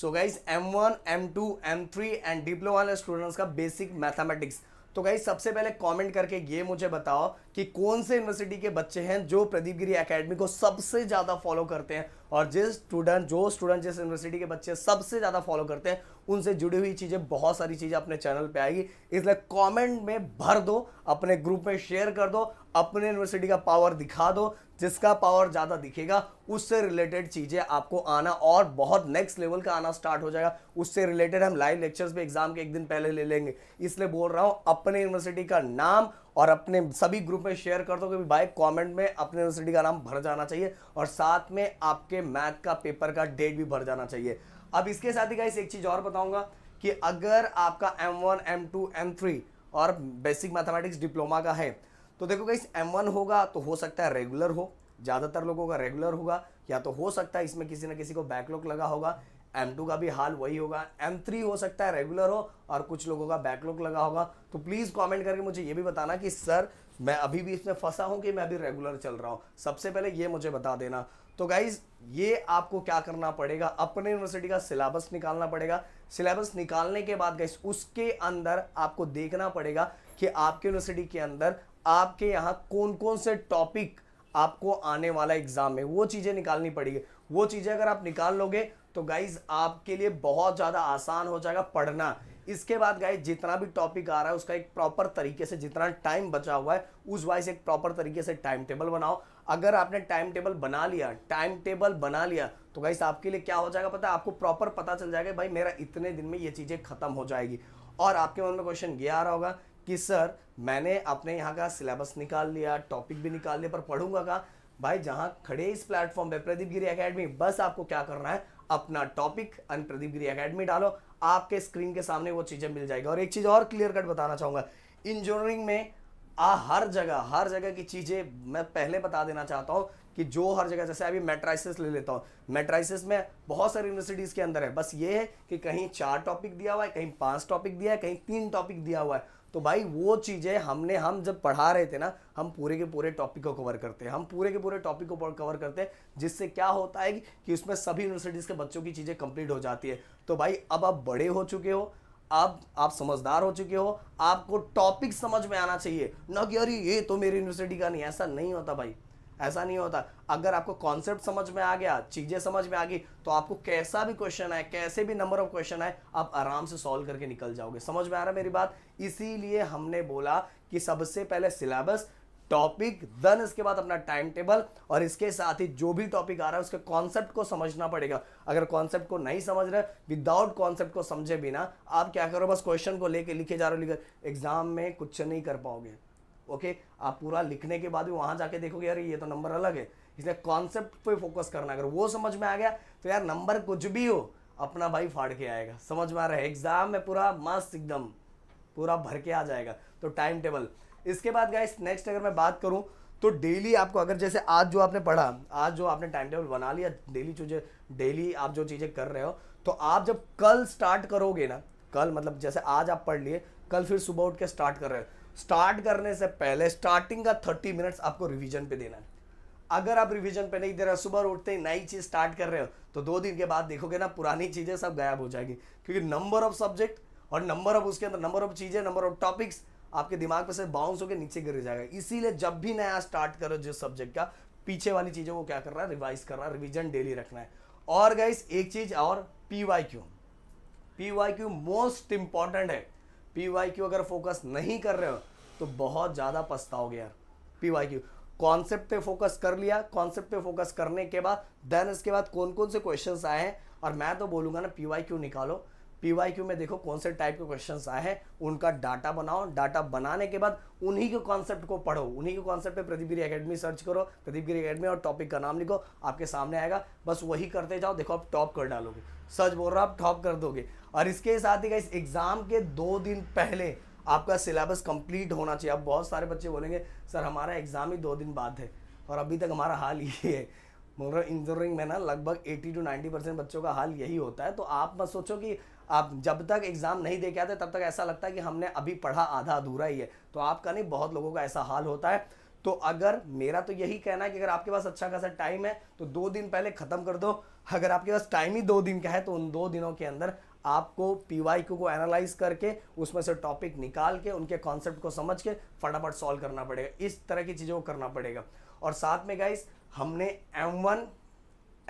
so guys M one M two M three and diploma students का basic mathematics तो guys सबसे पहले comment करके ये मुझे बताओ कि कौन से यूनिवर्सिटी के बच्चे हैं जो प्रदीप गिरी अकेडमी को सबसे ज़्यादा फॉलो करते हैं और जिस स्टूडेंट जो स्टूडेंट जिस यूनिवर्सिटी के बच्चे सबसे ज़्यादा फॉलो करते हैं उनसे जुड़ी हुई चीज़ें बहुत सारी चीज़ें अपने चैनल पे आएगी इसलिए कमेंट में भर दो अपने ग्रुप में शेयर कर दो अपने यूनिवर्सिटी का पावर दिखा दो जिसका पावर ज़्यादा दिखेगा उससे रिलेटेड चीज़ें आपको आना और बहुत नेक्स्ट लेवल का आना स्टार्ट हो जाएगा उससे रिलेटेड हम लाइव लेक्चर्स भी एग्ज़ाम के एक दिन पहले ले लेंगे इसलिए बोल रहा हूँ अपने यूनिवर्सिटी का नाम और अपने सभी ग्रुप में शेयर कर दो क्योंकि भाई कमेंट में अपने यूनिवर्सिटी का नाम भर जाना चाहिए और साथ में आपके मैथ का पेपर का डेट भी भर जाना चाहिए अब इसके साथ ही गाइस एक चीज़ और बताऊंगा कि अगर आपका M1, M2, M3 और बेसिक मैथमेटिक्स डिप्लोमा का है तो देखो गाइस M1 होगा तो हो सकता है रेगुलर हो ज़्यादातर लोगों का रेगुलर होगा या तो हो सकता है इसमें किसी ना किसी को बैकलॉग लगा होगा M2 का भी हाल वही होगा M3 हो सकता है रेगुलर हो और कुछ लोगों का बैकलॉग लगा होगा तो प्लीज़ कमेंट करके मुझे ये भी बताना कि सर मैं अभी भी इसमें फंसा हूँ कि मैं अभी रेगुलर चल रहा हूँ सबसे पहले ये मुझे बता देना तो गाइज ये आपको क्या करना पड़ेगा अपने यूनिवर्सिटी का सिलेबस निकालना पड़ेगा सिलेबस निकालने के बाद गाइज उसके अंदर आपको देखना पड़ेगा कि आपके यूनिवर्सिटी के अंदर आपके यहाँ कौन कौन से टॉपिक आपको आने वाला एग्जाम में वो चीज़ें निकालनी पड़ेगी वो चीज़ें अगर आप निकाल लोगे तो गाइज आपके लिए बहुत ज़्यादा आसान हो जाएगा पढ़ना इसके बाद गाइज जितना भी टॉपिक आ रहा है उसका एक प्रॉपर तरीके से जितना टाइम बचा हुआ है उस वाइज एक प्रॉपर तरीके से टाइम टेबल बनाओ अगर आपने टाइम टेबल बना लिया टाइम टेबल बना लिया तो गाइस आपके लिए क्या हो जाएगा पता है आपको प्रॉपर पता चल जाएगा भाई मेरा इतने दिन में ये चीज़ें खत्म हो जाएगी और आपके मन में क्वेश्चन ये आ रहा होगा कि सर मैंने अपने यहाँ का सिलेबस निकाल लिया टॉपिक भी निकाल लिया पर पढ़ूंगा का भाई जहाँ खड़े इस प्लेटफॉर्म पे प्रदीप गिरी अकेडमी बस आपको क्या करना है अपना topic on Pradeep Giri academy डालो आपके स्क्रीन के सामने वो चीज़ें मिल जाएगी और एक चीज़ और क्लियर कट बताना चाहूंगा इंजीनियरिंग में आ हर जगह हर जगह की चीज़ें मैं पहले बता देना चाहता हूँ कि जो हर जगह जैसे अभी मेट्राइसिस ले लेता हूँ मेट्राइसिस में बहुत सारी यूनिवर्सिटीज़ के अंदर है बस ये है कि कहीं चार टॉपिक दिया हुआ है कहीं पांच टॉपिक दिया है कहीं तीन टॉपिक दिया हुआ है तो भाई वो चीज़ें हमने हम जब पढ़ा रहे थे ना हम पूरे के पूरे टॉपिक को कवर करते हैं हम पूरे के पूरे टॉपिक को कवर करते हैं जिससे क्या होता है कि उसमें सभी यूनिवर्सिटीज़ के बच्चों की चीज़ें कंप्लीट हो जाती है तो भाई अब आप बड़े हो चुके हो अब आप समझदार हो चुके हो आपको टॉपिक समझ में आना चाहिए ना कि अरे ये तो मेरी यूनिवर्सिटी का नहीं ऐसा नहीं होता भाई ऐसा नहीं होता अगर आपको कॉन्सेप्ट समझ में आ गया चीज़ें समझ में आ गई तो आपको कैसा भी क्वेश्चन आए कैसे भी नंबर ऑफ क्वेश्चन आए आप आराम से सॉल्व करके निकल जाओगे समझ में आ रहा है मेरी बात इसीलिए हमने बोला कि सबसे पहले सिलेबस टॉपिक देन इसके बाद अपना टाइम टेबल और इसके साथ ही जो भी टॉपिक आ रहा है उसके कॉन्सेप्ट को समझना पड़ेगा अगर कॉन्सेप्ट को नहीं समझ रहे विदाउट कॉन्सेप्ट को समझे बिना आप क्या करो बस क्वेश्चन को लेके लिखे जा रहे हो एग्जाम में कुछ नहीं कर पाओगे ओके okay, आप पूरा लिखने के बाद भी वहां जाके देखोगे यार ये तो नंबर अलग है इसलिए कॉन्सेप्ट पे फोकस करना अगर वो समझ में आ गया तो यार नंबर कुछ भी हो अपना भाई फाड़ के आएगा समझ में आ रहा है एग्जाम में पूरा मस्त एकदम पूरा भर के आ जाएगा तो टाइम टेबल इसके बाद गाइस नेक्स्ट अगर मैं बात करूँ तो डेली आपको अगर जैसे आज जो आपने पढ़ा आज जो आपने टाइम टेबल बना लिया डेली जो डेली आप जो चीज़ें कर रहे हो तो आप जब कल स्टार्ट करोगे ना कल मतलब जैसे आज आप पढ़ लिए कल फिर सुबह उठ के स्टार्ट कर रहे हो स्टार्ट करने से पहले स्टार्टिंग का थर्टी मिनट्स आपको रिविजन पे देना है अगर आप रिविजन पे नहीं दे रहे हो सुबह उठते ही नई चीज़ स्टार्ट कर रहे हो तो दो दिन के बाद देखोगे ना पुरानी चीज़ें सब गायब हो जाएगी क्योंकि नंबर ऑफ सब्जेक्ट और नंबर ऑफ उसके अंदर नंबर ऑफ चीज़ें नंबर ऑफ टॉपिक्स आपके दिमाग पर से बाउंस होकर नीचे गिर जाएगा इसीलिए जब भी नया स्टार्ट करो जिस सब्जेक्ट का पीछे वाली चीज़ों को क्या रहा है रिवाइज रहा है रिविजन डेली रखना है और गाइस एक चीज़ और P Y Q P Y Q most important है पी वाई क्यू अगर फोकस नहीं कर रहे हो तो बहुत ज़्यादा पछताओगे यार पी वाई क्यू कॉन्सेप्ट पे फोकस कर लिया कॉन्सेप्ट पे फोकस करने के बाद देन इसके बाद कौन कौन से क्वेश्चन आए हैं और मैं तो बोलूंगा ना पी वाई क्यू निकालो पी में देखो कौन से टाइप के क्वेश्चंस आए हैं उनका डाटा बनाओ डाटा बनाने के बाद उन्हीं के कॉन्सेप्ट को पढ़ो उन्हीं के कॉन्सेप्ट पे प्रदीप गिरी अकेडमी सर्च करो प्रदीप गिरी अकेडमी और टॉपिक का नाम लिखो आपके सामने आएगा बस वही करते जाओ देखो आप टॉप कर डालोगे सर्च बोल रहा आप टॉप कर दोगे और इसके साथ ही इस एग्ज़ाम के दो दिन पहले आपका सिलेबस कंप्लीट होना चाहिए अब बहुत सारे बच्चे बोलेंगे सर हमारा एग्ज़ाम ही दो दिन बाद है और अभी तक हमारा हाल ये है मगर इंजीनियरिंग में ना लगभग 80 टू 90 परसेंट बच्चों का हाल यही होता है तो आप मत सोचो कि आप जब तक एग्ज़ाम नहीं दे के आते तब तक ऐसा लगता है कि हमने अभी पढ़ा आधा अधूरा ही है तो आपका नहीं बहुत लोगों का ऐसा हाल होता है तो अगर मेरा तो यही कहना है कि अगर आपके पास अच्छा खासा टाइम है तो दो दिन पहले ख़त्म कर दो अगर आपके पास टाइम ही दो दिन का है तो उन दो दिनों के अंदर आपको पी वाई क्यू को एनालाइज करके उसमें से टॉपिक निकाल के उनके कॉन्सेप्ट को समझ के फटाफट सॉल्व करना पड़ेगा इस तरह की चीज़ों को करना पड़ेगा और साथ में गाइस हमने M one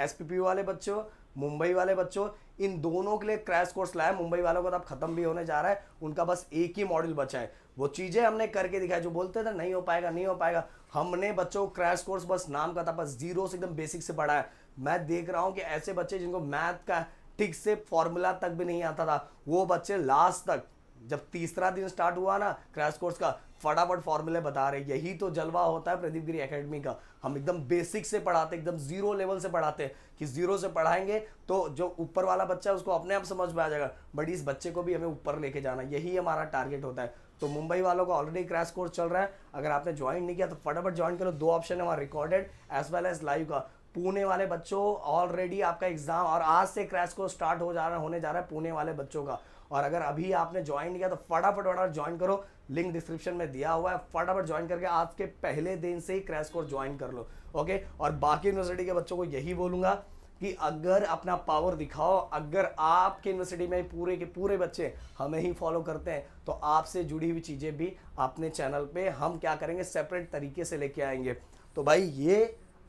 S P P वाले बच्चों मुंबई वाले बच्चों इन दोनों के लिए क्रैश कोर्स लाया मुंबई वालों का तो अब खत्म भी होने जा रहा है उनका बस एक ही मॉडल बचा है वो चीज़ें हमने करके दिखाई जो बोलते थे नहीं हो पाएगा नहीं हो पाएगा हमने बच्चों को क्रैश कोर्स बस नाम का था बस जीरो से एकदम बेसिक से पढ़ा है मैं देख रहा हूँ कि ऐसे बच्चे जिनको मैथ का ठीक से फॉर्मूला तक भी नहीं आता था वो बच्चे लास्ट तक जब तीसरा दिन स्टार्ट हुआ ना क्रैश कोर्स का फटाफट फॉर्मूले बता रहे यही तो जलवा होता है प्रदीप गिरी एकेडमी का हम एकदम बेसिक से पढ़ाते एकदम जीरो लेवल से पढ़ाते हैं कि जीरो से पढ़ाएंगे तो जो ऊपर वाला बच्चा है उसको अपने आप समझ में आ जाएगा बट इस बच्चे को भी हमें ऊपर लेके जाना यही हमारा टारगेट होता है तो मुंबई वालों का ऑलरेडी क्रैश कोर्स चल रहा है अगर आपने ज्वाइन नहीं किया तो फटाफट ज्वाइन करो दो ऑप्शन है वहाँ recorded as well as live का पुणे वाले बच्चों ऑलरेडी आपका एग्जाम और आज से क्रैश को स्टार्ट हो जा रहा होने जा रहा है पुणे वाले बच्चों का और अगर अभी आपने ज्वाइन किया तो फटाफट फटाफट ज्वाइन करो लिंक डिस्क्रिप्शन में दिया हुआ है फटाफट ज्वाइन करके आज के पहले दिन से ही क्रैश कोर्स ज्वाइन कर लो ओके और बाकी यूनिवर्सिटी के बच्चों को यही बोलूंगा कि अगर अपना पावर दिखाओ अगर आपके यूनिवर्सिटी में पूरे के पूरे बच्चे हमें ही फॉलो करते हैं तो आपसे जुड़ी हुई चीज़ें भी अपने चैनल पे हम क्या करेंगे सेपरेट तरीके से लेके आएंगे तो भाई ये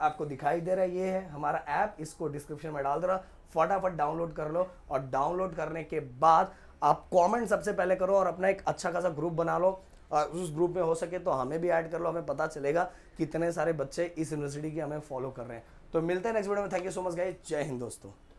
आपको दिखाई दे रहा है ये है हमारा ऐप इसको डिस्क्रिप्शन में डाल दे रहा फटाफट डाउनलोड कर लो और डाउनलोड करने के बाद आप कमेंट सबसे पहले करो और अपना एक अच्छा खासा ग्रुप बना लो और उस ग्रुप में हो सके तो हमें भी ऐड कर लो हमें पता चलेगा कितने सारे बच्चे इस यूनिवर्सिटी के हमें फॉलो कर रहे हैं तो मिलते हैं नेक्स्ट वीडियो में thank you so much guys जय हिंद दोस्तों